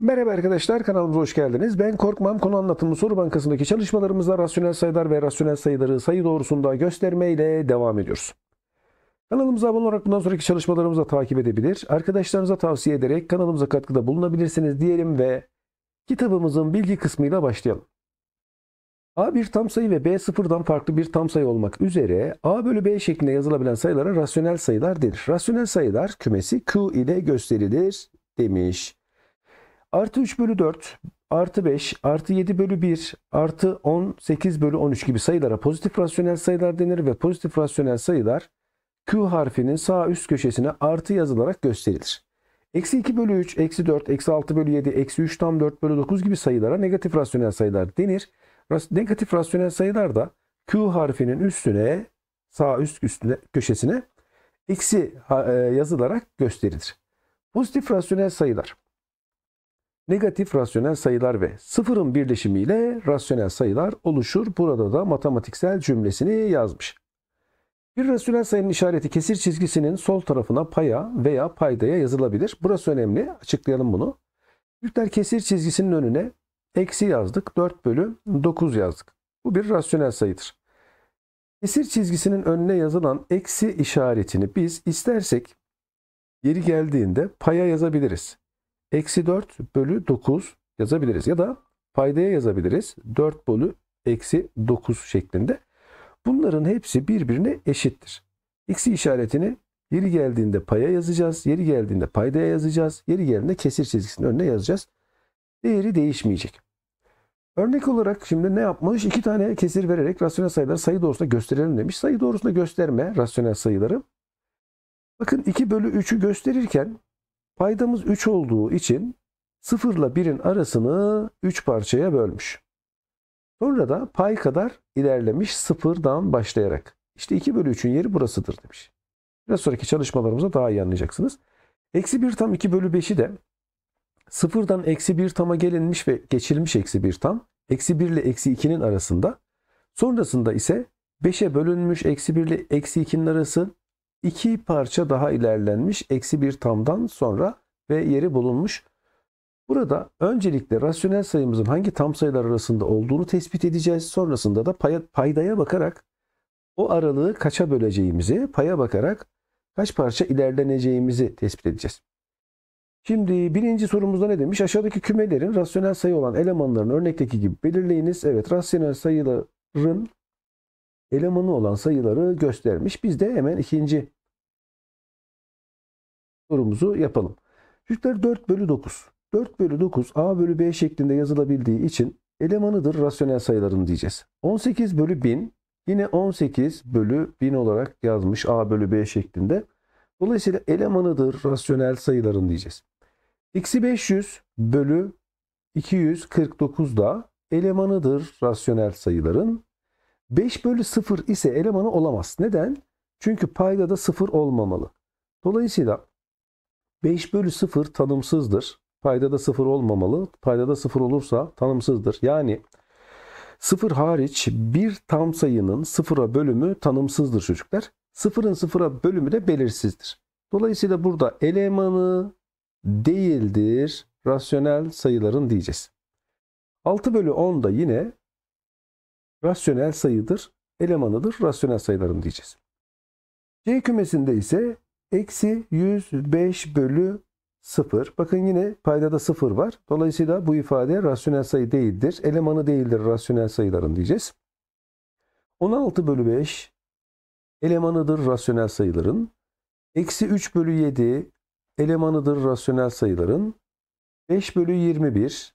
Merhaba arkadaşlar kanalımıza hoş geldiniz. Ben Korkmam konu anlatımı soru bankasındaki çalışmalarımızda rasyonel sayılar ve rasyonel sayıları sayı doğrusunda göstermeyle devam ediyoruz. Kanalımıza abone olarak bundan sonraki çalışmalarımızı takip edebilir. Arkadaşlarınıza tavsiye ederek kanalımıza katkıda bulunabilirsiniz diyelim ve kitabımızın bilgi kısmıyla başlayalım. A bir tam sayı ve B sıfırdan farklı bir tam sayı olmak üzere A bölü B şeklinde yazılabilen sayılara rasyonel sayılar denir. Rasyonel sayılar kümesi Q ile gösterilir demiş. Artı 3 bölü 4, artı 5, artı 7 bölü 1, artı 18 bölü 13 gibi sayılara pozitif rasyonel sayılar denir ve pozitif rasyonel sayılar Q harfinin sağ üst köşesine artı yazılarak gösterilir. Eksi 2 bölü 3, eksi 4, eksi 6 bölü 7, eksi 3 tam 4 bölü 9 gibi sayılara negatif rasyonel sayılar denir. Negatif rasyonel sayılar da Q harfinin üstüne, sağ üst üstüne, köşesine eksi e, yazılarak gösterilir. Pozitif rasyonel sayılar negatif rasyonel sayılar ve sıfırın birleşimiyle rasyonel sayılar oluşur. Burada da matematiksel cümlesini yazmış. Bir rasyonel sayının işareti kesir çizgisinin sol tarafına paya veya paydaya yazılabilir. Burası önemli. Açıklayalım bunu. Büyükler kesir çizgisinin önüne eksi yazdık. 4 bölü 9 yazdık. Bu bir rasyonel sayıdır. Kesir çizgisinin önüne yazılan eksi işaretini biz istersek geri geldiğinde paya yazabiliriz. Eksi 4 bölü 9 yazabiliriz. Ya da paydaya yazabiliriz. 4 bölü eksi 9 şeklinde. Bunların hepsi birbirine eşittir. Eksi işaretini yeri geldiğinde paya yazacağız. Yeri geldiğinde paydaya yazacağız. Yeri geldiğinde kesir çizgisinin önüne yazacağız. Değeri değişmeyecek. Örnek olarak şimdi ne yapmış? İki tane kesir vererek rasyonel sayıları sayı doğrusunda gösterelim demiş. Sayı doğrusunda gösterme rasyonel sayıları. Bakın 2 bölü 3'ü gösterirken Paydamız 3 olduğu için 0 ile 1'in arasını 3 parçaya bölmüş. Sonra da pay kadar ilerlemiş sıfırdan başlayarak. İşte 2 bölü 3'ün yeri burasıdır demiş. Biraz sonraki çalışmalarımıza daha iyi anlayacaksınız. Eksi 1 tam 2 bölü 5'i de sıfırdan eksi 1 tama gelinmiş ve geçilmiş eksi 1 tam. Eksi 1 ile eksi 2'nin arasında. Sonrasında ise 5'e bölünmüş eksi 1 ile eksi 2'nin arası iki parça daha ilerlenmiş eksi bir tamdan sonra ve yeri bulunmuş. Burada öncelikle rasyonel sayımızın hangi tam sayılar arasında olduğunu tespit edeceğiz. Sonrasında da pay, paydaya bakarak o aralığı kaça böleceğimizi, paya bakarak kaç parça ilerleneceğimizi tespit edeceğiz. Şimdi birinci sorumuzda ne demiş? Aşağıdaki kümelerin rasyonel sayı olan elemanların örnekteki gibi belirleyiniz. Evet rasyonel sayıların elemanı olan sayıları göstermiş. Biz de hemen ikinci sorumuzu yapalım. Çocuklar 4 bölü 9. 4 bölü 9 A bölü B şeklinde yazılabildiği için elemanıdır rasyonel sayıların diyeceğiz. 18 bölü 1000 yine 18 bölü 1000 olarak yazmış A bölü B şeklinde. Dolayısıyla elemanıdır rasyonel sayıların diyeceğiz. X'i 500 bölü 249 da elemanıdır rasyonel sayıların. 5 bölü 0 ise elemanı olamaz. Neden? Çünkü payda da 0 olmamalı. Dolayısıyla 5 bölü 0 tanımsızdır. Payda da 0 olmamalı. Payda da 0 olursa tanımsızdır. Yani 0 hariç bir tam sayının 0'a bölümü tanımsızdır çocuklar. 0'ın 0'a bölümü de belirsizdir. Dolayısıyla burada elemanı değildir rasyonel sayıların diyeceğiz. 6 bölü 10 da yine rasyonel sayıdır, elemanıdır, rasyonel sayıların diyeceğiz. C kümesinde ise eksi 105 bölü 0. Bakın yine paydada 0 var. Dolayısıyla bu ifade rasyonel sayı değildir. Elemanı değildir rasyonel sayıların diyeceğiz. 16 bölü 5 elemanıdır rasyonel sayıların. Eksi 3 bölü 7 elemanıdır rasyonel sayıların. 5 bölü 21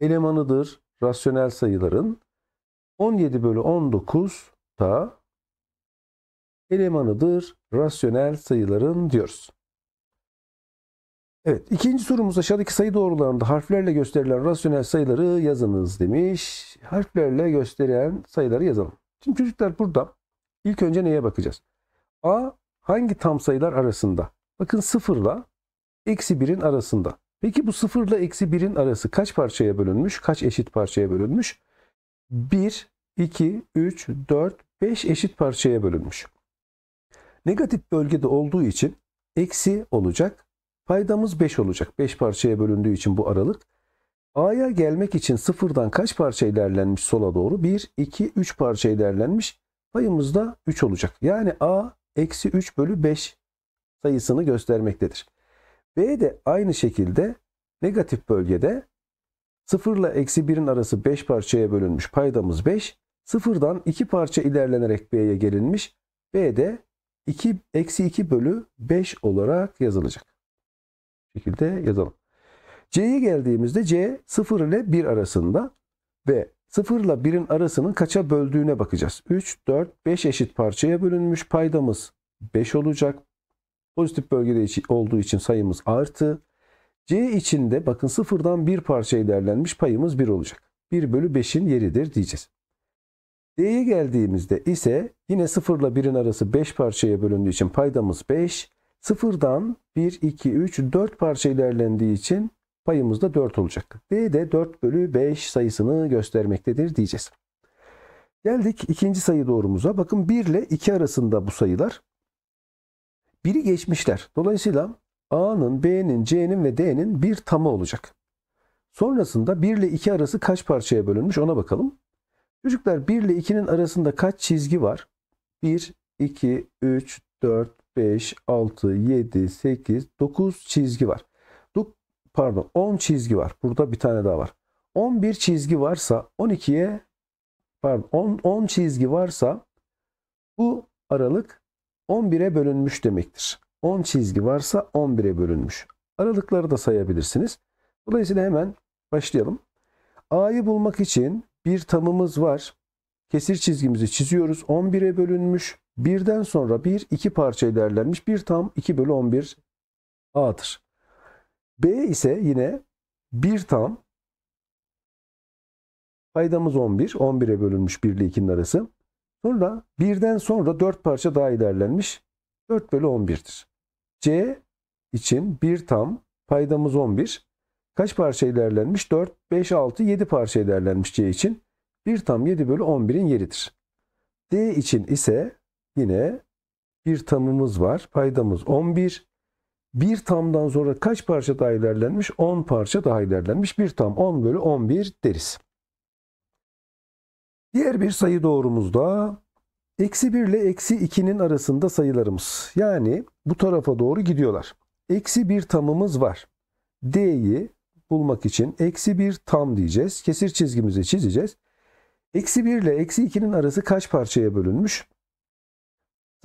elemanıdır rasyonel sayıların. 17 bölü 19 da elemanıdır rasyonel sayıların diyoruz. Evet ikinci sorumuz aşağıdaki sayı doğrularında harflerle gösterilen rasyonel sayıları yazınız demiş. Harflerle gösteren sayıları yazalım. Şimdi çocuklar burada ilk önce neye bakacağız? A hangi tam sayılar arasında? Bakın sıfırla eksi birin arasında. Peki bu sıfırla eksi birin arası kaç parçaya bölünmüş? Kaç eşit parçaya bölünmüş? 1, 2, 3, 4, 5 eşit parçaya bölünmüş. Negatif bölgede olduğu için eksi olacak. Paydamız 5 olacak. 5 parçaya bölündüğü için bu aralık. A'ya gelmek için sıfırdan kaç parça ilerlenmiş sola doğru? 1, 2, 3 parça ilerlenmiş. Payımız da 3 olacak. Yani A eksi 3 bölü 5 sayısını göstermektedir. B de aynı şekilde negatif bölgede 0 ile eksi 1'in arası 5 parçaya bölünmüş. Paydamız 5. Sıfırdan iki parça ilerlenerek B'ye gelinmiş. B de 2, eksi 2 bölü 5 olarak yazılacak. Bu şekilde yazalım. C'ye geldiğimizde C 0 ile 1 arasında ve 0 ile 1'in arasının kaça böldüğüne bakacağız. 3, 4, 5 eşit parçaya bölünmüş paydamız 5 olacak. Pozitif bölgede olduğu için sayımız artı. C içinde bakın sıfırdan bir parça ilerlenmiş payımız 1 olacak. 1 bölü 5'in yeridir diyeceğiz. D'ye geldiğimizde ise yine 0 ile 1'in arası 5 parçaya bölündüğü için paydamız 5. 0'dan 1, 2, 3, 4 parça ilerlendiği için payımız da 4 olacak. D de 4 bölü 5 sayısını göstermektedir diyeceğiz. Geldik ikinci sayı doğrumuza. Bakın 1 ile 2 arasında bu sayılar. 1'i geçmişler. Dolayısıyla A'nın, B'nin, C'nin ve D'nin bir tamı olacak. Sonrasında 1 ile 2 arası kaç parçaya bölünmüş ona bakalım. Çocuklar 1 ile 2'nin arasında kaç çizgi var? 1, 2, 3, 4, 5, 6, 7, 8, 9 çizgi var. Dok pardon 10 çizgi var. Burada bir tane daha var. 11 çizgi varsa 12'ye pardon 10, 10 çizgi varsa bu aralık 11'e bölünmüş demektir. 10 çizgi varsa 11'e bölünmüş. Aralıkları da sayabilirsiniz. Dolayısıyla hemen başlayalım. A'yı bulmak için bir tamımız var. Kesir çizgimizi çiziyoruz. 11'e bölünmüş. Birden sonra 1, 2 parça ilerlenmiş. Bir tam 2 bölü 11 A'dır. B ise yine 1 tam Paydamız 11. 11'e bölünmüş 1 ile 2'nin arası. Sonra 1'den sonra 4 parça daha ilerlenmiş. 4 bölü 11'dir. C için 1 tam paydamız 11 kaç parça ilerlenmiş? 4, 5, 6, 7 parça ilerlenmiş C için. 1 tam 7 bölü 11'in yeridir. D için ise yine bir tamımız var. Paydamız 11. Bir tamdan sonra kaç parça daha ilerlenmiş? 10 parça daha ilerlenmiş. Bir tam 10 bölü 11 deriz. Diğer bir sayı doğrumuzda eksi 1 ile eksi 2'nin arasında sayılarımız. Yani bu tarafa doğru gidiyorlar. Eksi 1 tamımız var. D'yi bulmak için eksi 1 tam diyeceğiz. Kesir çizgimizi çizeceğiz. Eksi 1 ile eksi 2'nin arası kaç parçaya bölünmüş?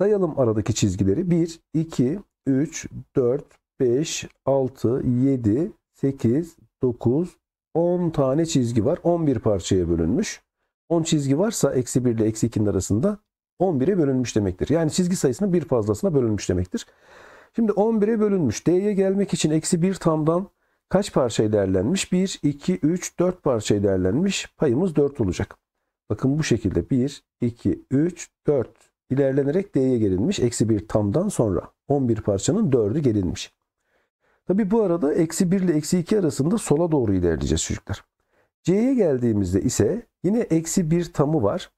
Sayalım aradaki çizgileri. 1, 2, 3, 4, 5, 6, 7, 8, 9, 10 tane çizgi var. 11 parçaya bölünmüş. 10 çizgi varsa eksi 1 ile eksi 2'nin arasında 11'e bölünmüş demektir. Yani çizgi sayısının bir fazlasına bölünmüş demektir. Şimdi 11'e bölünmüş. D'ye gelmek için eksi 1 tamdan Kaç parça değerlenmiş? 1, 2, 3, 4 parça değerlenmiş. Payımız 4 olacak. Bakın bu şekilde 1, 2, 3, 4 ilerlenerek D'ye gelinmiş. Eksi 1 tamdan sonra 11 parçanın 4'ü gelinmiş. Tabi bu arada eksi 1 ile eksi 2 arasında sola doğru ilerleyeceğiz çocuklar. C'ye geldiğimizde ise yine eksi 1 tamı var.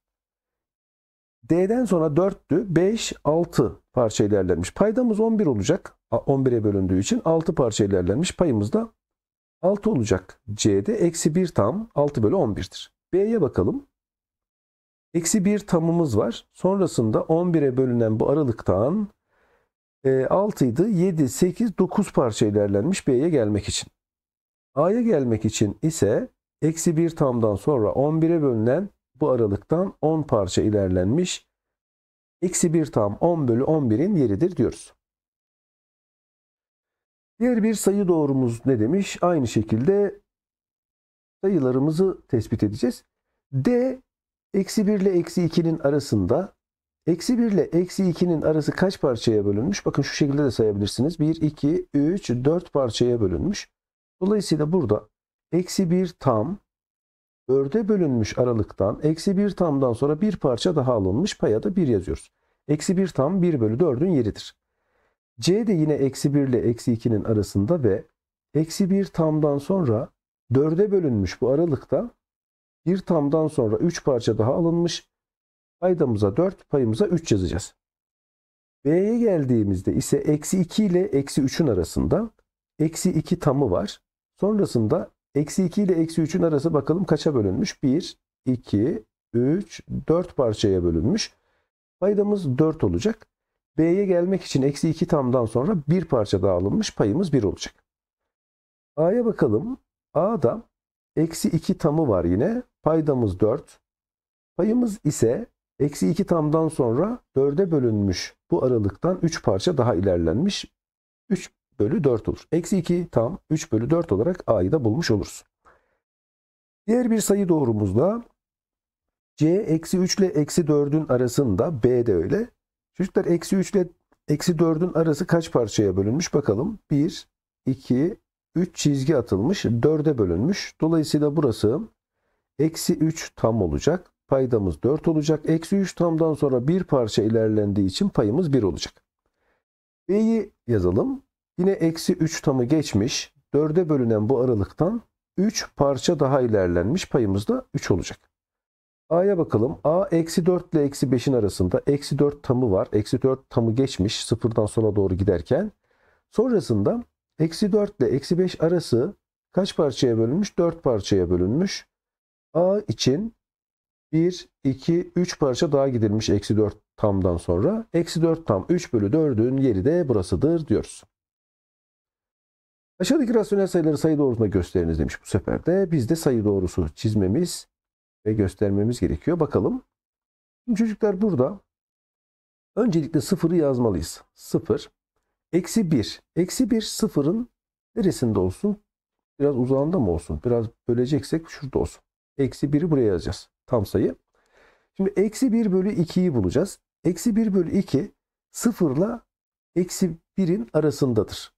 D'den sonra 4'tü. 5, 6 parça ilerlenmiş. Paydamız 11 olacak. 11'e bölündüğü için 6 parça ilerlenmiş. Payımız da 6 olacak. C'de eksi 1 tam 6 bölü 11'dir. B'ye bakalım. Eksi 1 tamımız var. Sonrasında 11'e bölünen bu aralıktan 6 idi. 7, 8, 9 parça ilerlenmiş B'ye gelmek için. A'ya gelmek için ise eksi 1 tamdan sonra 11'e bölünen bu aralıktan 10 parça ilerlenmiş. Eksi 1 tam 10 bölü 11'in yeridir diyoruz. Diğer bir sayı doğrumuz ne demiş? Aynı şekilde sayılarımızı tespit edeceğiz. D eksi 1 ile eksi 2'nin arasında eksi 1 ile eksi 2'nin arası kaç parçaya bölünmüş? Bakın şu şekilde de sayabilirsiniz. 1, 2, 3, 4 parçaya bölünmüş. Dolayısıyla burada eksi 1 tam 4'e bölünmüş aralıktan eksi 1 tamdan sonra bir parça daha alınmış paya da 1 yazıyoruz. Eksi 1 tam 1 bölü 4'ün yeridir. C de yine eksi 1 ile eksi 2'nin arasında ve eksi 1 tamdan sonra 4'e bölünmüş bu aralıkta bir tamdan sonra 3 parça daha alınmış. Paydamıza 4, payımıza 3 yazacağız. B'ye geldiğimizde ise eksi 2 ile eksi 3'ün arasında eksi 2 tamı var. Sonrasında eksi 2 ile eksi 3'ün arası bakalım kaça bölünmüş? 1, 2, 3, 4 parçaya bölünmüş. Paydamız 4 olacak. B'ye gelmek için eksi 2 tamdan sonra bir parça daha alınmış payımız 1 olacak. A'ya bakalım. A'da eksi 2 tamı var yine. Paydamız 4. Payımız ise eksi 2 tamdan sonra 4'e bölünmüş. Bu aralıktan 3 parça daha ilerlenmiş. 3 bölü 4 olur. Eksi 2 tam 3 bölü 4 olarak A'yı da bulmuş oluruz. Diğer bir sayı doğrumuzda C eksi 3 ile eksi 4'ün arasında B de öyle. Çocuklar eksi 3 ile eksi 4'ün arası kaç parçaya bölünmüş bakalım. 1, 2, 3 çizgi atılmış 4'e bölünmüş. Dolayısıyla burası eksi 3 tam olacak. Paydamız 4 olacak. Eksi 3 tamdan sonra bir parça ilerlendiği için payımız 1 olacak. B'yi yazalım. Yine eksi 3 tamı geçmiş. 4'e bölünen bu aralıktan 3 parça daha ilerlenmiş. Payımız da 3 olacak. A'ya bakalım. A eksi 4 ile eksi 5'in arasında eksi 4 tamı var. Eksi 4 tamı geçmiş sıfırdan sona doğru giderken. Sonrasında eksi 4 ile eksi 5 arası kaç parçaya bölünmüş? 4 parçaya bölünmüş. A için 1, 2, 3 parça daha gidilmiş eksi 4 tamdan sonra. Eksi 4 tam 3 bölü 4'ün yeri de burasıdır diyoruz. Aşağıdaki rasyonel sayıları sayı doğrusuna gösteriniz demiş bu sefer de. Biz de sayı doğrusu çizmemiz göstermemiz gerekiyor. Bakalım. çocuklar burada öncelikle sıfırı yazmalıyız. Sıfır. Eksi bir. Eksi bir sıfırın neresinde olsun? Biraz uzağında mı olsun? Biraz böleceksek şurada olsun. Eksi biri buraya yazacağız. Tam sayı. Şimdi eksi bir bölü ikiyi bulacağız. Eksi bir bölü iki sıfırla eksi birin arasındadır.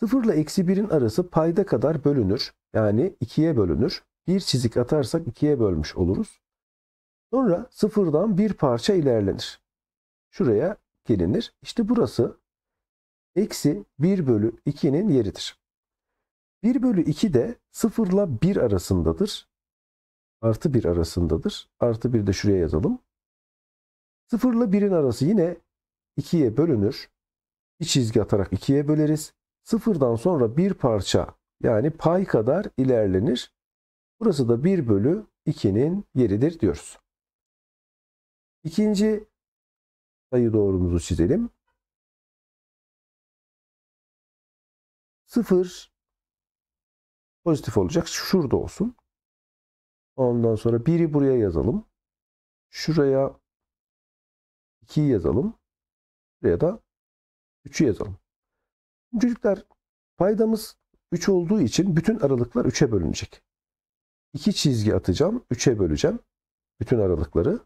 Sıfırla eksi birin arası payda kadar bölünür. Yani ikiye bölünür bir çizik atarsak ikiye bölmüş oluruz. Sonra sıfırdan bir parça ilerlenir. Şuraya gelinir. İşte burası eksi 1 bölü 2'nin yeridir. 1 bölü 2 de 0 ile 1 arasındadır. Artı 1 arasındadır. Artı 1 de şuraya yazalım. 0 ile 1'in arası yine 2'ye bölünür. Bir çizgi atarak 2'ye böleriz. Sıfırdan sonra bir parça yani pay kadar ilerlenir. Burası da 1 bölü 2'nin yeridir diyoruz. İkinci sayı doğrumuzu çizelim. 0 pozitif olacak. Şurada olsun. Ondan sonra 1'i buraya yazalım. Şuraya 2'yi yazalım. Buraya da 3'ü yazalım. Çocuklar paydamız 3 olduğu için bütün aralıklar 3'e bölünecek. 2 çizgi atacağım. üçe böleceğim. Bütün aralıkları.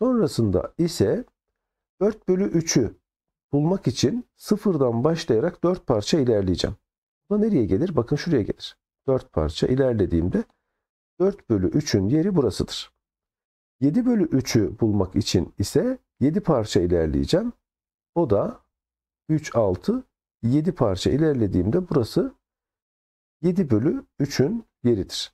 Sonrasında ise 4 bölü 3'ü bulmak için sıfırdan başlayarak 4 parça ilerleyeceğim. Bu da nereye gelir? Bakın şuraya gelir. 4 parça ilerlediğimde 4 bölü 3'ün yeri burasıdır. 7 bölü 3'ü bulmak için ise 7 parça ilerleyeceğim. O da 3, 6, 7 parça ilerlediğimde burası 7 bölü 3'ün yeridir.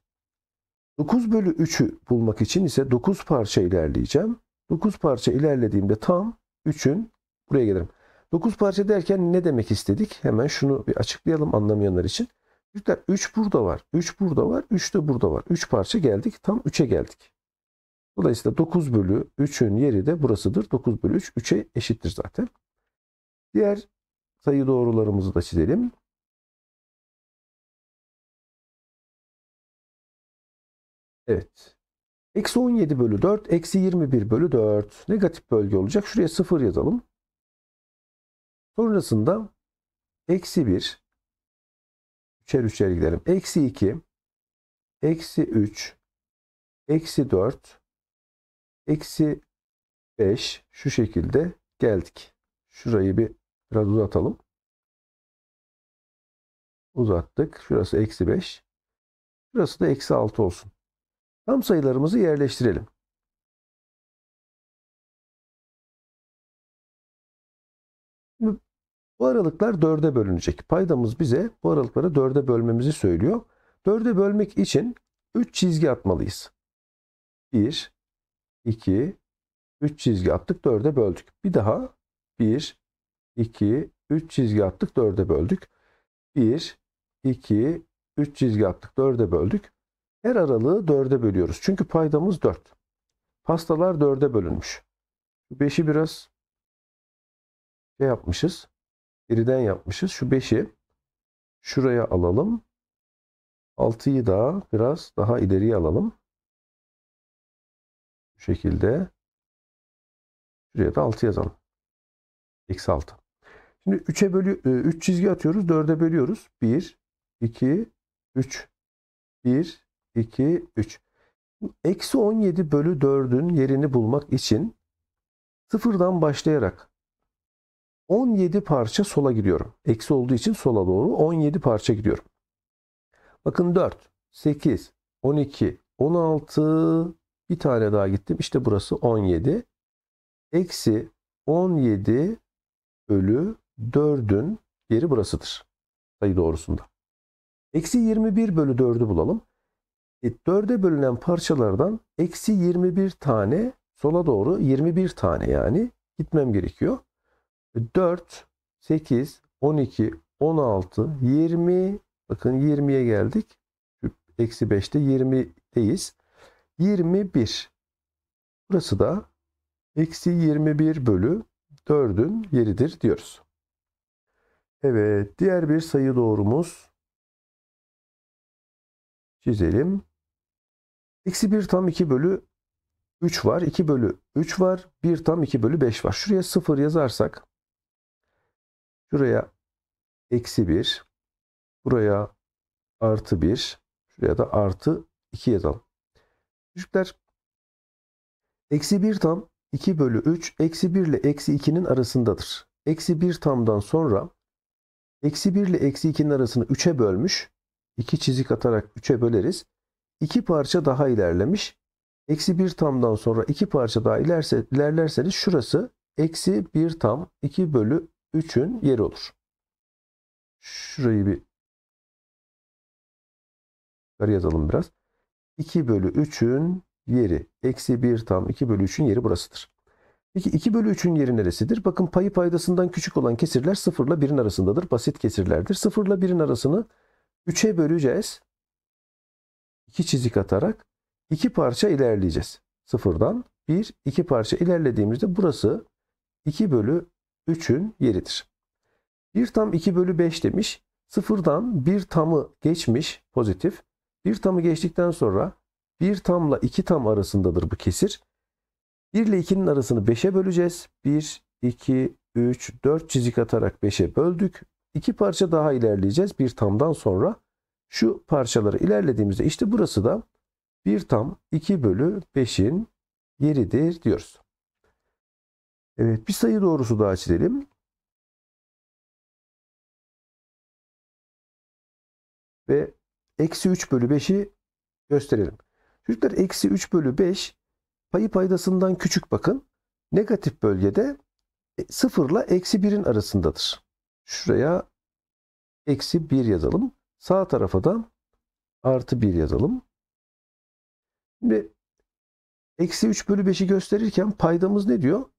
9 bölü 3'ü bulmak için ise 9 parça ilerleyeceğim. 9 parça ilerlediğimde tam 3'ün buraya gelirim. 9 parça derken ne demek istedik? Hemen şunu bir açıklayalım anlamayanlar için. Çocuklar 3 burada var, 3 burada var, 3 de burada var. 3 parça geldik, tam 3'e geldik. Dolayısıyla 9 bölü 3'ün yeri de burasıdır. 9 bölü 3, 3'e eşittir zaten. Diğer sayı doğrularımızı da çizelim. Evet. Eksi 17 bölü 4, eksi 21 bölü 4. Negatif bölge olacak. Şuraya 0 yazalım. Sonrasında eksi 1. Üçer üçer gidelim. Eksi 2. Eksi 3. Eksi 4. Eksi 5. Şu şekilde geldik. Şurayı bir biraz uzatalım. Uzattık. Şurası eksi 5. Şurası da eksi 6 olsun. Tam sayılarımızı yerleştirelim. bu aralıklar dörde bölünecek. Paydamız bize bu aralıkları dörde bölmemizi söylüyor. Dörde bölmek için 3 çizgi atmalıyız. 1, 2, 3 çizgi attık 4'e böldük. Bir daha 1, 2, 3 çizgi attık 4'e böldük. 1, 2, 3 çizgi attık 4'e böldük. Her aralığı dörde bölüyoruz. Çünkü paydamız dört. Pastalar dörde bölünmüş. Beşi biraz şey yapmışız. Geriden yapmışız. Şu beşi şuraya alalım. altıyı da biraz daha ileriye alalım. Bu şekilde. Şuraya da altı yazalım. Eksi altı. Şimdi 3'e bölü 3 e, çizgi atıyoruz. 4'e bölüyoruz. 1, 2, 3. 1, 2, 3. Eksi 17 bölü 4'ün yerini bulmak için sıfırdan başlayarak 17 parça sola gidiyorum. Eksi olduğu için sola doğru 17 parça gidiyorum. Bakın 4, 8, 12, 16 bir tane daha gittim. İşte burası 17. Eksi 17 bölü 4'ün yeri burasıdır. Sayı doğrusunda. Eksi 21 bölü 4'ü bulalım. E, 4'e bölünen parçalardan eksi 21 tane sola doğru 21 tane yani gitmem gerekiyor. 4, 8, 12, 16, 20 bakın 20'ye geldik. Eksi 5'te 20'deyiz. 21. Burası da eksi 21 bölü 4'ün yeridir diyoruz. Evet diğer bir sayı doğrumuz çizelim. X'i 1 tam 2 bölü 3 var. 2 bölü 3 var. 1 tam 2 bölü 5 var. Şuraya 0 yazarsak şuraya eksi 1 buraya artı 1 şuraya da artı 2 yazalım. Çocuklar eksi 1 tam 2 bölü 3 eksi 1 ile eksi 2'nin arasındadır. Eksi 1 tamdan sonra eksi 1 ile eksi 2'nin arasını 3'e bölmüş. 2 çizik atarak 3'e böleriz iki parça daha ilerlemiş. Eksi bir tamdan sonra iki parça daha ilerse, ilerlerseniz şurası eksi bir tam 2 bölü 3'ün yeri olur. Şurayı bir yukarı yazalım biraz. 2 bölü 3'ün yeri eksi 1 tam 2 bölü 3'ün yeri burasıdır. Peki 2 bölü 3'ün yeri neresidir? Bakın payı paydasından küçük olan kesirler 0 ile 1'in arasındadır. Basit kesirlerdir. 0 ile 1'in arasını 3'e böleceğiz iki çizik atarak iki parça ilerleyeceğiz. Sıfırdan bir iki parça ilerlediğimizde burası 2 bölü 3'ün yeridir. 1 tam 2 bölü 5 demiş. Sıfırdan bir tamı geçmiş pozitif. Bir tamı geçtikten sonra bir tamla iki tam arasındadır bu kesir. 1 ile 2'nin arasını 5'e böleceğiz. 1, 2, 3, 4 çizik atarak 5'e böldük. 2 parça daha ilerleyeceğiz bir tamdan sonra. Şu parçaları ilerlediğimizde işte burası da 1 tam 2 bölü 5'in yeridir diyoruz. Evet bir sayı doğrusu daha çizelim. Ve eksi 3 bölü 5'i gösterelim. Çocuklar eksi 3 bölü 5 payı paydasından küçük bakın. Negatif bölgede 0 ile eksi 1'in arasındadır. Şuraya eksi 1 yazalım. Sağ tarafa da artı 1 yazalım. Şimdi eksi 3 bölü 5'i gösterirken paydamız ne diyor?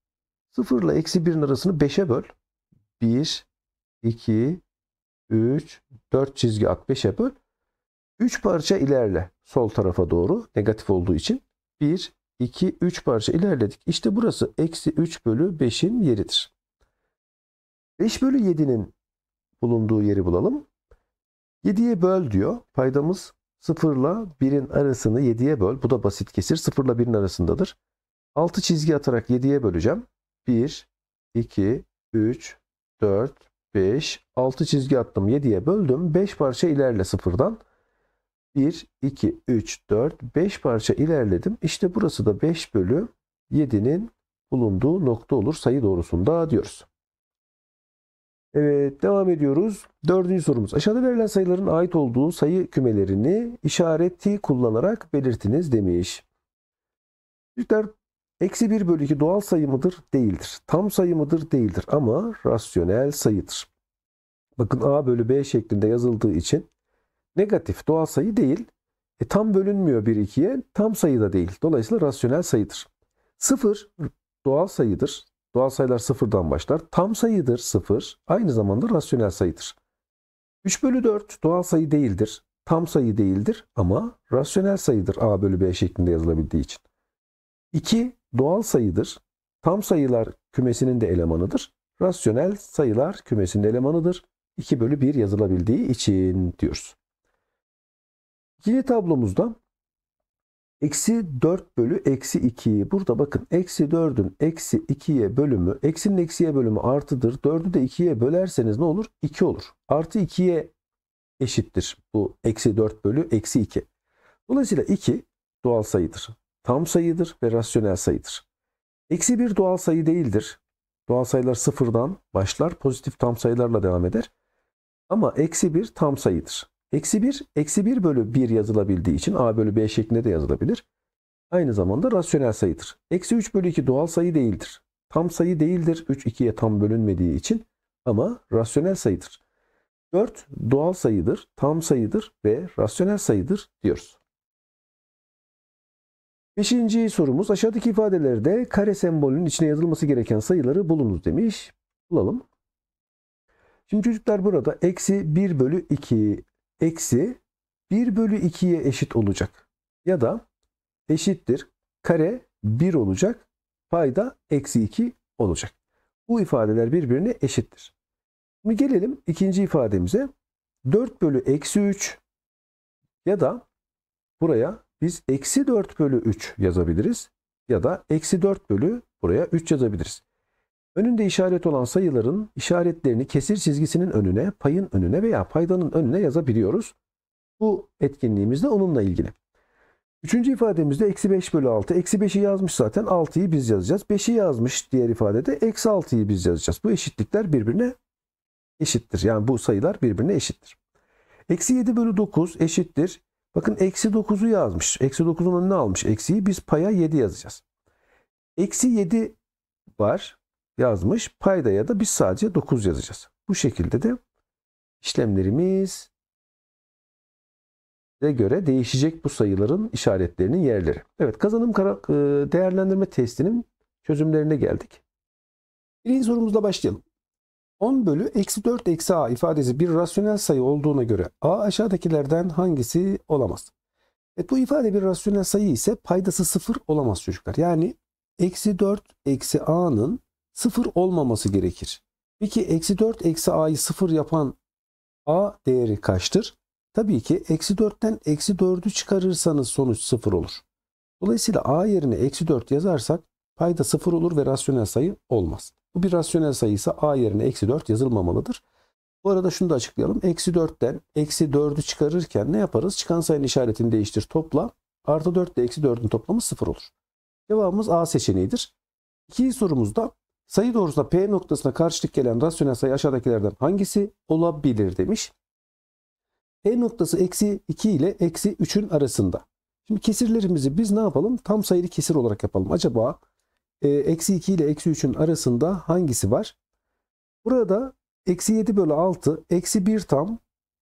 0 ile eksi 1'in arasını 5'e böl. 1, 2, 3, 4 çizgi at 5'e böl. 3 parça ilerle sol tarafa doğru negatif olduğu için. 1, 2, 3 parça ilerledik. İşte burası eksi 3 bölü 5'in yeridir. 5 bölü 7'nin bulunduğu yeri bulalım. 7'ye böl diyor. Paydamız 0 ile 1'in arasını 7'ye böl. Bu da basit kesir. 0 ile 1'in arasındadır. 6 çizgi atarak 7'ye böleceğim. 1, 2, 3, 4, 5, 6 çizgi attım 7'ye böldüm. 5 parça ilerle sıfırdan. 1, 2, 3, 4, 5 parça ilerledim. İşte burası da 5 bölü 7'nin bulunduğu nokta olur sayı doğrusunda diyoruz. Evet devam ediyoruz. Dördüncü sorumuz. Aşağıda verilen sayıların ait olduğu sayı kümelerini işareti kullanarak belirtiniz demiş. Çocuklar eksi 1 bölü 2 doğal sayı mıdır? Değildir. Tam sayı mıdır? Değildir. Ama rasyonel sayıdır. Bakın a bölü b şeklinde yazıldığı için negatif doğal sayı değil. E, tam bölünmüyor 1 2'ye. Tam sayı da değil. Dolayısıyla rasyonel sayıdır. 0 doğal sayıdır. Doğal sayılar sıfırdan başlar. Tam sayıdır sıfır. Aynı zamanda rasyonel sayıdır. 3 bölü 4 doğal sayı değildir. Tam sayı değildir ama rasyonel sayıdır a bölü b şeklinde yazılabildiği için. 2 doğal sayıdır. Tam sayılar kümesinin de elemanıdır. Rasyonel sayılar kümesinin elemanıdır. 2 bölü 1 yazılabildiği için diyoruz. Yine tablomuzda Eksi 4 bölü eksi 2'yi burada bakın eksi 4'ün eksi 2'ye bölümü eksinin eksiye bölümü artıdır. 4'ü de 2'ye bölerseniz ne olur? 2 olur. Artı 2'ye eşittir bu eksi 4 bölü eksi 2. Dolayısıyla 2 doğal sayıdır. Tam sayıdır ve rasyonel sayıdır. Eksi 1 doğal sayı değildir. Doğal sayılar sıfırdan başlar pozitif tam sayılarla devam eder. Ama eksi 1 tam sayıdır. Eksi 1, eksi 1 bölü 1 yazılabildiği için a bölü b şeklinde de yazılabilir. Aynı zamanda rasyonel sayıdır. Eksi 3 bölü 2 doğal sayı değildir. Tam sayı değildir. 3 2'ye tam bölünmediği için ama rasyonel sayıdır. 4 doğal sayıdır, tam sayıdır ve rasyonel sayıdır diyoruz. Beşinci sorumuz aşağıdaki ifadelerde kare sembolünün içine yazılması gereken sayıları bulunuz demiş. Bulalım. Şimdi çocuklar burada eksi 1 bölü 2 eksi 1 bölü 2'ye eşit olacak. Ya da eşittir kare 1 olacak payda eksi 2 olacak. Bu ifadeler birbirine eşittir. Şimdi gelelim ikinci ifademize. 4 bölü eksi 3 ya da buraya biz eksi 4 bölü 3 yazabiliriz. Ya da eksi 4 bölü buraya 3 yazabiliriz. Önünde işaret olan sayıların işaretlerini kesir çizgisinin önüne, payın önüne veya paydanın önüne yazabiliyoruz. Bu etkinliğimizde onunla ilgili. Üçüncü ifademizde eksi 5 bölü 6. Eksi 5'i yazmış zaten 6'yı biz yazacağız. 5'i yazmış diğer ifadede eksi 6'yı biz yazacağız. Bu eşitlikler birbirine eşittir. Yani bu sayılar birbirine eşittir. Eksi 7 bölü 9 eşittir. Bakın eksi 9'u yazmış. Eksi 9'un önüne almış eksiyi. Biz paya 7 yazacağız. Eksi 7 var yazmış. Paydaya da biz sadece 9 yazacağız. Bu şekilde de işlemlerimiz de göre değişecek bu sayıların işaretlerinin yerleri. Evet kazanım e, değerlendirme testinin çözümlerine geldik. Birinci sorumuzla başlayalım. 10 bölü eksi 4 eksi a ifadesi bir rasyonel sayı olduğuna göre a aşağıdakilerden hangisi olamaz? Evet bu ifade bir rasyonel sayı ise paydası sıfır olamaz çocuklar. Yani eksi 4 eksi a'nın sıfır olmaması gerekir. Peki eksi 4 eksi a'yı sıfır yapan a değeri kaçtır? Tabii ki eksi 4'ten eksi 4'ü çıkarırsanız sonuç sıfır olur. Dolayısıyla a yerine eksi 4 yazarsak payda sıfır olur ve rasyonel sayı olmaz. Bu bir rasyonel sayı ise a yerine eksi 4 yazılmamalıdır. Bu arada şunu da açıklayalım. Eksi 4'ten eksi 4'ü çıkarırken ne yaparız? Çıkan sayının işaretini değiştir topla. Artı 4 ile eksi 4'ün toplamı sıfır olur. Cevabımız A seçeneğidir. İkinci sorumuzda Sayı doğrusunda P noktasına karşılık gelen rasyonel sayı aşağıdakilerden hangisi olabilir demiş. P noktası eksi 2 ile eksi 3'ün arasında. Şimdi kesirlerimizi biz ne yapalım? Tam sayılı kesir olarak yapalım. Acaba e, eksi 2 ile eksi 3'ün arasında hangisi var? Burada eksi 7 bölü 6, eksi 1 tam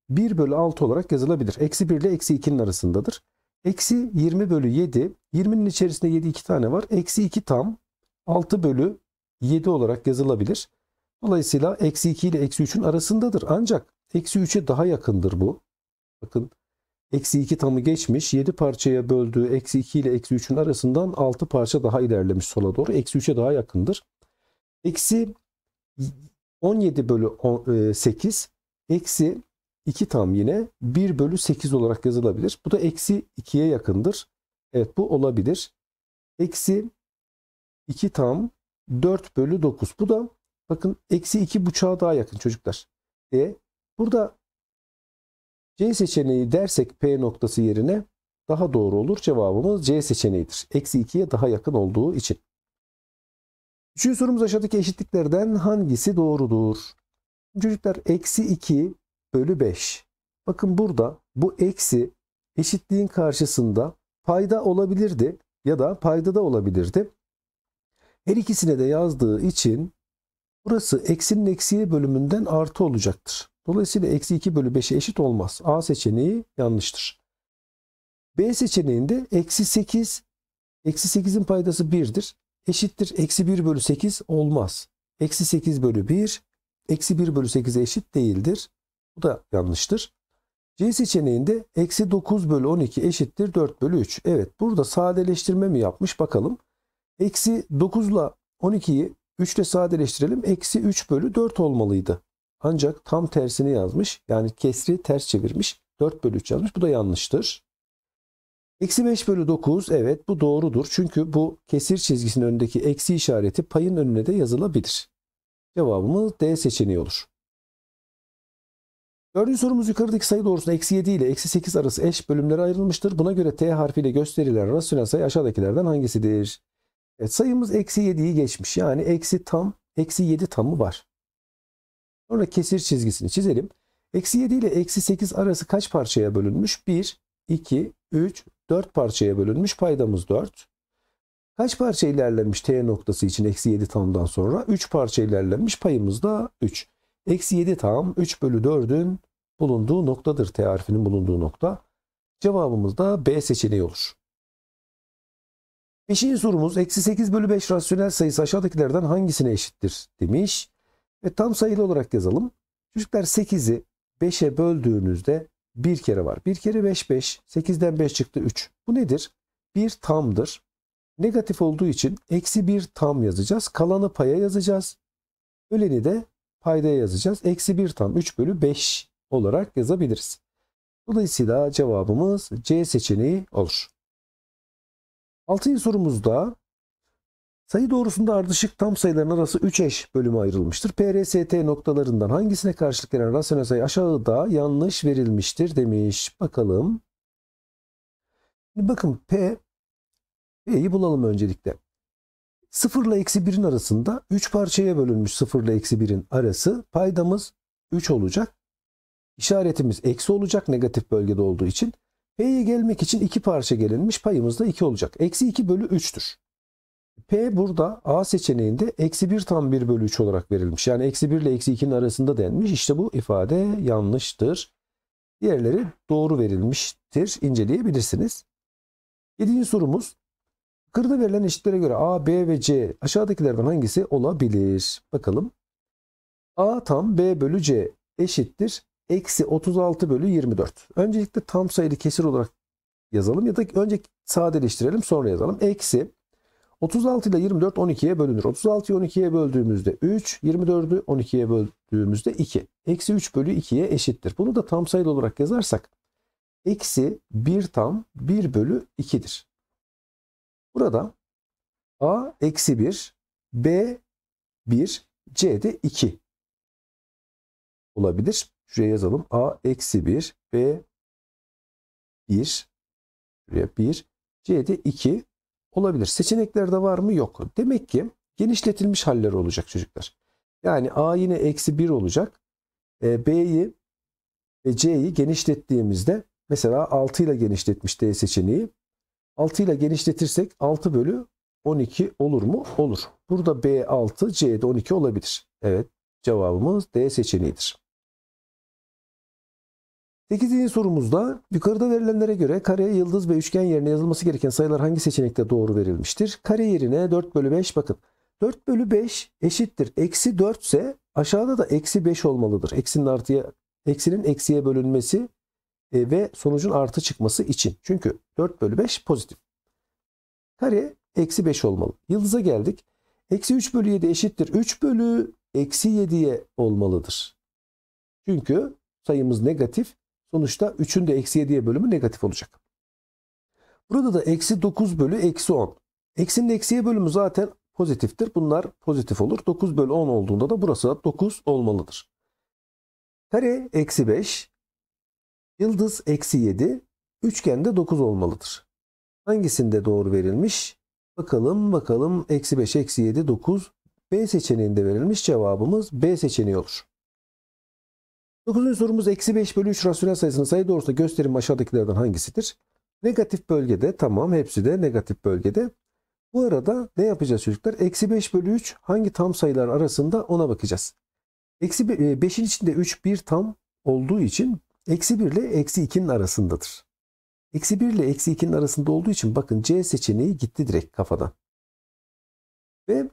1 bölü 6 olarak yazılabilir. Eksi 1 ile eksi 2'nin arasındadır. Eksi 20 bölü 7, 20'nin içerisinde 7 2 tane var. Eksi 2 tam 6 bölü 7 olarak yazılabilir. Dolayısıyla eksi 2 ile eksi 3'ün arasındadır. Ancak eksi 3'e daha yakındır bu. Bakın eksi 2 tamı geçmiş. 7 parçaya böldüğü eksi 2 ile eksi 3'ün arasından 6 parça daha ilerlemiş sola doğru. Eksi 3'e daha yakındır. Eksi 17 bölü 8 e, eksi 2 tam yine 1 bölü 8 olarak yazılabilir. Bu da eksi 2'ye yakındır. Evet bu olabilir. Eksi 2 tam 4 bölü 9. Bu da bakın eksi 2 buçuğa daha yakın çocuklar. E burada C seçeneği dersek P noktası yerine daha doğru olur. Cevabımız C seçeneğidir. Eksi 2'ye daha yakın olduğu için. Üçüncü sorumuz aşağıdaki eşitliklerden hangisi doğrudur? Çocuklar eksi 2 bölü 5. Bakın burada bu eksi eşitliğin karşısında payda olabilirdi ya da payda da olabilirdi. Her ikisine de yazdığı için burası eksinin eksiye bölümünden artı olacaktır. Dolayısıyla eksi 2 bölü 5'e eşit olmaz. A seçeneği yanlıştır. B seçeneğinde eksi 8, eksi 8'in paydası 1'dir. Eşittir eksi 1 bölü 8 olmaz. Eksi 8 bölü 1, eksi 1 bölü 8'e eşit değildir. Bu da yanlıştır. C seçeneğinde eksi 9 bölü 12 eşittir 4 bölü 3. Evet burada sadeleştirme mi yapmış bakalım. Eksi 9 ile 12'yi 3 ile sadeleştirelim. Eksi 3 bölü 4 olmalıydı. Ancak tam tersini yazmış. Yani kesri ters çevirmiş. 4 bölü 3 yazmış. Bu da yanlıştır. Eksi 5 bölü 9 evet bu doğrudur. Çünkü bu kesir çizgisinin önündeki eksi işareti payın önüne de yazılabilir. Cevabımız D seçeneği olur. Dördüncü sorumuz yukarıdaki sayı doğrusunda eksi 7 ile eksi 8 arası eş bölümlere ayrılmıştır. Buna göre T harfiyle gösterilen rasyonel sayı aşağıdakilerden hangisidir? E, sayımız eksi 7'yi geçmiş. Yani eksi tam, eksi 7 tamı var. Sonra kesir çizgisini çizelim. Eksi 7 ile eksi 8 arası kaç parçaya bölünmüş? 1, 2, 3, 4 parçaya bölünmüş. Paydamız 4. Kaç parça ilerlemiş T noktası için eksi 7 tamdan sonra? 3 parça ilerlemiş. Payımız da 3. Eksi 7 tam 3 bölü 4'ün bulunduğu noktadır. T harfinin bulunduğu nokta. Cevabımız da B seçeneği olur. Beşinci sorumuz eksi 8 bölü 5 rasyonel sayısı aşağıdakilerden hangisine eşittir demiş. Ve tam sayılı olarak yazalım. Çocuklar 8'i 5'e böldüğünüzde bir kere var. Bir kere 5 5. 8'den 5 çıktı 3. Bu nedir? Bir tamdır. Negatif olduğu için eksi bir tam yazacağız. Kalanı paya yazacağız. Öleni de paydaya yazacağız. Eksi bir tam 3 bölü 5 olarak yazabiliriz. Dolayısıyla cevabımız C seçeneği olur. Altıncı sorumuzda sayı doğrusunda ardışık tam sayıların arası 3 eş bölüme ayrılmıştır. PRST noktalarından hangisine karşılık gelen rasyonel sayı aşağıda yanlış verilmiştir demiş. Bakalım. Şimdi bakın P P'yi bulalım öncelikle. 0 ile eksi 1'in arasında 3 parçaya bölünmüş 0 ile eksi 1'in arası. Paydamız 3 olacak. İşaretimiz eksi olacak negatif bölgede olduğu için. P'ye gelmek için iki parça gelinmiş. Payımız da 2 olacak. Eksi 2 bölü 3'tür. P burada A seçeneğinde eksi 1 tam 1 bölü 3 olarak verilmiş. Yani eksi 1 ile eksi 2'nin arasında denmiş. İşte bu ifade yanlıştır. Diğerleri doğru verilmiştir. İnceleyebilirsiniz. 7. sorumuz. Kırda verilen eşitlere göre A, B ve C aşağıdakilerden hangisi olabilir? Bakalım. A tam B bölü C eşittir eksi 36 bölü 24. Öncelikle tam sayılı kesir olarak yazalım ya da önce sadeleştirelim sonra yazalım. Eksi 36 ile 24 12'ye bölünür. 36'yı 12'ye böldüğümüzde 3, 24'ü 12'ye böldüğümüzde 2. Eksi 3 bölü 2'ye eşittir. Bunu da tam sayılı olarak yazarsak eksi 1 tam 1 bölü 2'dir. Burada A eksi 1, B 1, C de 2 olabilir. Şuraya yazalım. A eksi 1. B 1. Şuraya 1. c'de 2 olabilir. Seçeneklerde var mı? Yok. Demek ki genişletilmiş haller olacak çocuklar. Yani A yine eksi 1 olacak. E, B'yi ve C'yi genişlettiğimizde mesela 6 ile genişletmiş D seçeneği. 6 ile genişletirsek 6 bölü 12 olur mu? Olur. Burada B 6, c'de 12 olabilir. Evet cevabımız D seçeneğidir. 8. sorumuzda yukarıda verilenlere göre kare, yıldız ve üçgen yerine yazılması gereken sayılar hangi seçenekte doğru verilmiştir? Kare yerine 4 bölü 5 bakın. 4 bölü 5 eşittir. Eksi 4 ise aşağıda da eksi 5 olmalıdır. Eksinin artıya, eksinin eksiye bölünmesi e, ve sonucun artı çıkması için. Çünkü 4 bölü 5 pozitif. Kare eksi 5 olmalı. Yıldıza geldik. Eksi 3 bölü 7 eşittir. 3 bölü eksi 7'ye olmalıdır. Çünkü sayımız negatif. Sonuçta 3'ün de eksi 7'ye bölümü negatif olacak. Burada da eksi 9 bölü eksi 10. Eksinin eksiye bölümü zaten pozitiftir. Bunlar pozitif olur. 9 bölü 10 olduğunda da burası da 9 olmalıdır. Kare eksi 5, yıldız eksi 7, üçgen de 9 olmalıdır. Hangisinde doğru verilmiş? Bakalım bakalım eksi 5 eksi 7 9 B seçeneğinde verilmiş cevabımız B seçeneği olur. 9. sorumuz eksi 5 bölü 3 rasyonel sayısının sayı doğrusu gösterim aşağıdakilerden hangisidir? Negatif bölgede tamam hepsi de negatif bölgede. Bu arada ne yapacağız çocuklar? Eksi 5 bölü 3 hangi tam sayılar arasında ona bakacağız. Eksi 5'in e, içinde 3 bir tam olduğu için eksi 1 ile eksi 2'nin arasındadır. Eksi 1 ile eksi 2'nin arasında olduğu için bakın C seçeneği gitti direkt kafadan. Ve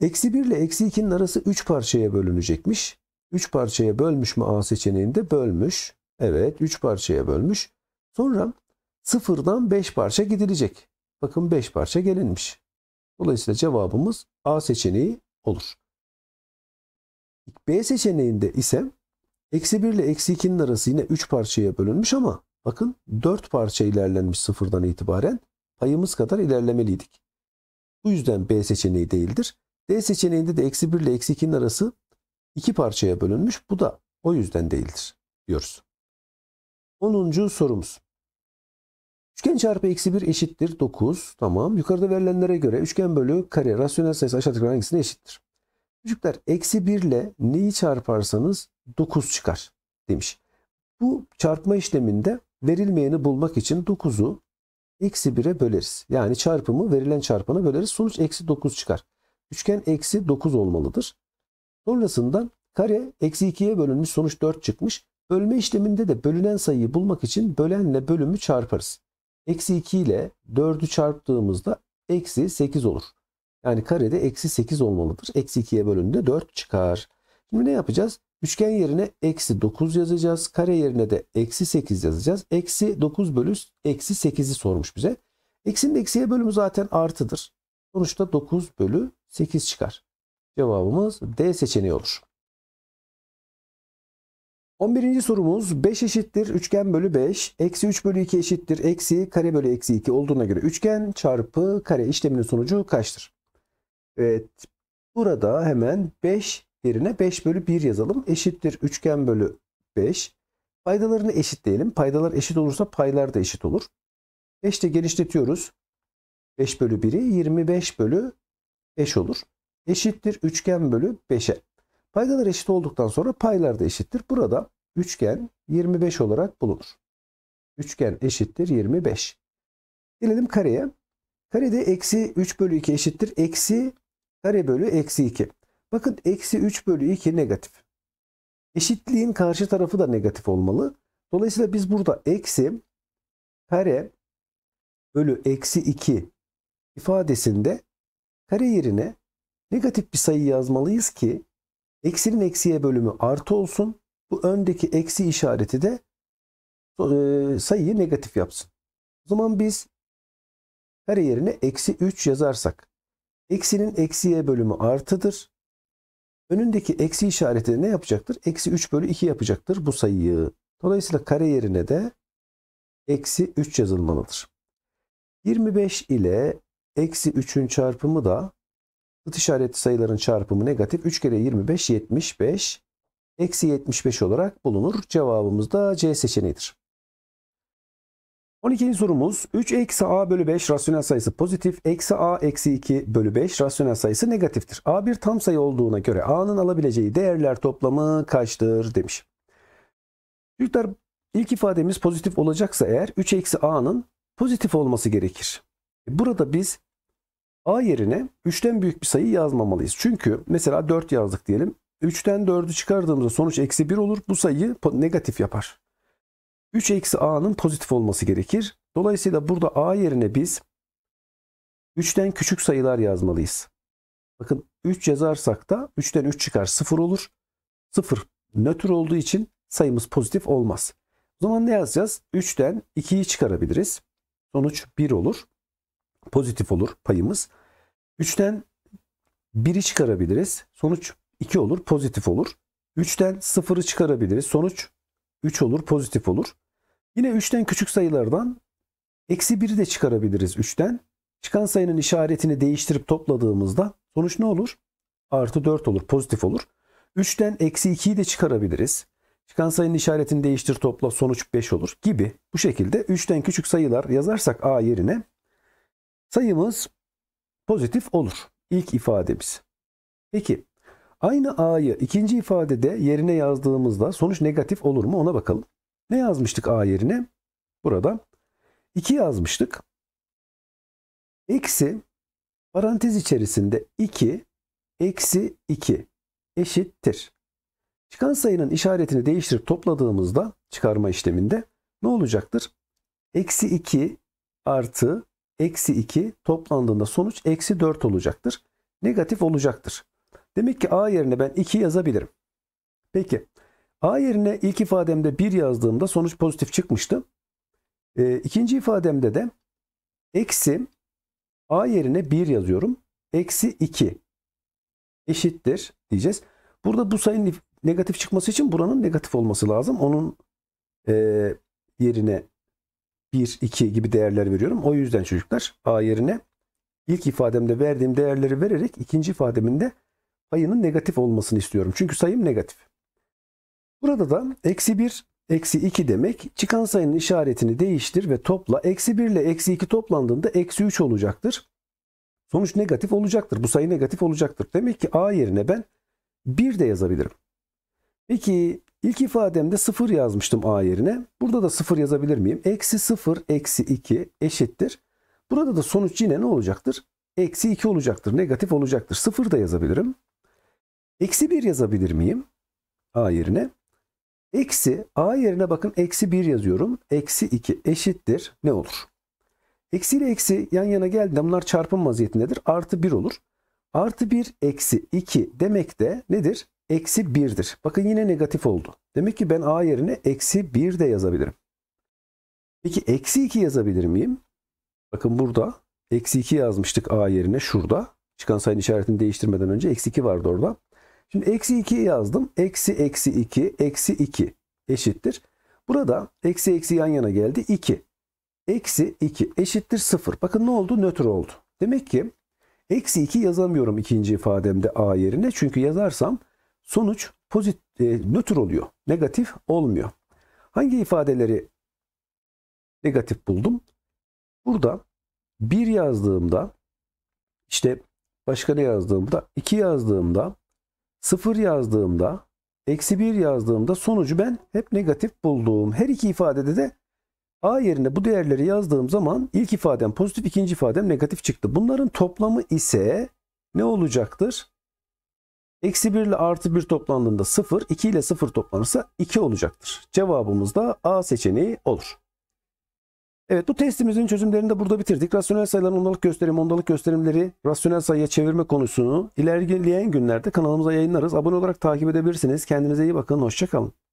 eksi 1 ile eksi 2'nin arası 3 parçaya bölünecekmiş. 3 parçaya bölmüş mü A seçeneğinde? Bölmüş. Evet 3 parçaya bölmüş. Sonra sıfırdan 5 parça gidilecek. Bakın 5 parça gelinmiş. Dolayısıyla cevabımız A seçeneği olur. B seçeneğinde ise eksi 1 ile eksi 2'nin arası yine 3 parçaya bölünmüş ama bakın 4 parça ilerlenmiş sıfırdan itibaren payımız kadar ilerlemeliydik. Bu yüzden B seçeneği değildir. D seçeneğinde de eksi 1 ile eksi 2'nin arası iki parçaya bölünmüş. Bu da o yüzden değildir diyoruz. 10. sorumuz. Üçgen çarpı eksi 1 eşittir 9. Tamam. Yukarıda verilenlere göre üçgen bölü kare rasyonel sayısı aşağıdakilerin hangisine eşittir? Çocuklar eksi 1 ile neyi çarparsanız 9 çıkar demiş. Bu çarpma işleminde verilmeyeni bulmak için 9'u eksi 1'e böleriz. Yani çarpımı verilen çarpana böleriz. Sonuç eksi 9 çıkar. Üçgen eksi 9 olmalıdır. Sonrasında kare eksi 2'ye bölünmüş sonuç 4 çıkmış. Bölme işleminde de bölünen sayıyı bulmak için bölenle bölümü çarparız. Eksi 2 ile 4'ü çarptığımızda eksi 8 olur. Yani karede eksi 8 olmalıdır. Eksi 2'ye bölündüğünde 4 çıkar. Şimdi ne yapacağız? Üçgen yerine eksi 9 yazacağız. Kare yerine de eksi 8 yazacağız. Eksi 9 bölü eksi 8'i sormuş bize. Eksinin eksiye bölümü zaten artıdır. Sonuçta 9 bölü 8 çıkar. Cevabımız D seçeneği olur. 11. sorumuz 5 eşittir üçgen bölü 5, eksi 3 bölü 2 eşittir eksi kare bölü eksi 2 olduğuna göre üçgen çarpı kare işleminin sonucu kaçtır? Evet burada hemen 5 yerine 5 bölü 1 yazalım. Eşittir üçgen bölü 5. Paydalarını eşitleyelim. Paydalar eşit olursa paylar da eşit olur. 5 de genişletiyoruz. 5 bölü 1'i 25 bölü 5 olur eşittir üçgen bölü 5'e. Paydalar eşit olduktan sonra paylar da eşittir. Burada üçgen 25 olarak bulunur. Üçgen eşittir 25. Gelelim kareye. Karede eksi 3 bölü 2 eşittir. Eksi kare bölü eksi 2. Bakın eksi 3 bölü 2 negatif. Eşitliğin karşı tarafı da negatif olmalı. Dolayısıyla biz burada eksi kare bölü eksi 2 ifadesinde kare yerine Negatif bir sayı yazmalıyız ki eksinin eksiye bölümü artı olsun. Bu öndeki eksi işareti de e, sayıyı negatif yapsın. O zaman biz her yerine eksi 3 yazarsak eksinin eksiye bölümü artıdır. Önündeki eksi işareti ne yapacaktır? Eksi 3 bölü 2 yapacaktır bu sayıyı. Dolayısıyla kare yerine de eksi 3 yazılmalıdır. 25 ile eksi 3'ün çarpımı da Zıt işaretli sayıların çarpımı negatif. 3 kere 25 75. Eksi 75 olarak bulunur. Cevabımız da C seçeneğidir. 12. sorumuz 3 eksi a bölü 5 rasyonel sayısı pozitif. Eksi a eksi 2 bölü 5 rasyonel sayısı negatiftir. A bir tam sayı olduğuna göre a'nın alabileceği değerler toplamı kaçtır demiş. Çocuklar ilk ifademiz pozitif olacaksa eğer 3 eksi a'nın pozitif olması gerekir. Burada biz A yerine 3'ten büyük bir sayı yazmamalıyız. Çünkü mesela 4 yazdık diyelim. 3'ten 4'ü çıkardığımızda sonuç eksi 1 olur. Bu sayıyı negatif yapar. 3 eksi A'nın pozitif olması gerekir. Dolayısıyla burada A yerine biz 3'ten küçük sayılar yazmalıyız. Bakın 3 yazarsak da 3'ten 3 çıkar 0 olur. 0 nötr olduğu için sayımız pozitif olmaz. O zaman ne yazacağız? 3'ten 2'yi çıkarabiliriz. Sonuç 1 olur. Pozitif olur payımız. 3'ten 1'i çıkarabiliriz. Sonuç 2 olur, pozitif olur. 3'ten 0'ı çıkarabiliriz. Sonuç 3 olur, pozitif olur. Yine 3'ten küçük sayılardan eksi 1'i de çıkarabiliriz 3'ten. Çıkan sayının işaretini değiştirip topladığımızda sonuç ne olur? Artı 4 olur, pozitif olur. 3'ten eksi 2'yi de çıkarabiliriz. Çıkan sayının işaretini değiştir topla sonuç 5 olur gibi. Bu şekilde 3'ten küçük sayılar yazarsak A yerine sayımız pozitif olur. İlk ifademiz. Peki aynı A'yı ikinci ifadede yerine yazdığımızda sonuç negatif olur mu ona bakalım. Ne yazmıştık A yerine? Burada 2 yazmıştık. Eksi parantez içerisinde 2 eksi 2 eşittir. Çıkan sayının işaretini değiştirip topladığımızda çıkarma işleminde ne olacaktır? Eksi 2 artı eksi 2 toplandığında sonuç eksi 4 olacaktır. Negatif olacaktır. Demek ki a yerine ben 2 yazabilirim. Peki a yerine ilk ifademde 1 yazdığımda sonuç pozitif çıkmıştı. E, ikinci ifademde de eksi a yerine 1 yazıyorum. Eksi 2 eşittir diyeceğiz. Burada bu sayının negatif çıkması için buranın negatif olması lazım. Onun e, yerine 1, 2 gibi değerler veriyorum. O yüzden çocuklar A yerine ilk ifademde verdiğim değerleri vererek ikinci ifademinde de payının negatif olmasını istiyorum. Çünkü sayım negatif. Burada da eksi 1, eksi 2 demek. Çıkan sayının işaretini değiştir ve topla. Eksi 1 ile eksi 2 toplandığında eksi 3 olacaktır. Sonuç negatif olacaktır. Bu sayı negatif olacaktır. Demek ki A yerine ben 1 de yazabilirim. Peki ilk ifademde 0 yazmıştım a yerine. Burada da 0 yazabilir miyim? Eksi 0 eksi 2 eşittir. Burada da sonuç yine ne olacaktır? Eksi 2 olacaktır. Negatif olacaktır. 0 da yazabilirim. Eksi 1 yazabilir miyim? A yerine. Eksi A yerine bakın eksi 1 yazıyorum. Eksi 2 eşittir. Ne olur? Eksi ile eksi yan yana geldiğinde bunlar çarpım vaziyetindedir. Artı 1 olur. Artı 1 eksi 2 demek de nedir? eksi 1'dir. Bakın yine negatif oldu. Demek ki ben a yerine eksi 1 de yazabilirim. Peki eksi 2 yazabilir miyim? Bakın burada eksi 2 yazmıştık a yerine şurada. Çıkan sayının işaretini değiştirmeden önce eksi 2 vardı orada. Şimdi eksi 2 yazdım. Eksi eksi 2 eksi 2 eşittir. Burada eksi eksi yan yana geldi 2. Eksi 2 eşittir 0. Bakın ne oldu? Nötr oldu. Demek ki eksi 2 yazamıyorum ikinci ifademde a yerine. Çünkü yazarsam sonuç pozitif, e, nötr oluyor. Negatif olmuyor. Hangi ifadeleri negatif buldum? Burada bir yazdığımda işte başka ne yazdığımda 2 yazdığımda 0 yazdığımda eksi 1 yazdığımda sonucu ben hep negatif bulduğum Her iki ifadede de A yerine bu değerleri yazdığım zaman ilk ifadem pozitif, ikinci ifadem negatif çıktı. Bunların toplamı ise ne olacaktır? Eksi 1 ile artı 1 toplandığında 0, 2 ile 0 toplanırsa 2 olacaktır. Cevabımız da A seçeneği olur. Evet bu testimizin çözümlerini de burada bitirdik. Rasyonel sayıların ondalık gösterim, ondalık gösterimleri rasyonel sayıya çevirme konusunu ilerleyen günlerde kanalımıza yayınlarız. Abone olarak takip edebilirsiniz. Kendinize iyi bakın. Hoşçakalın.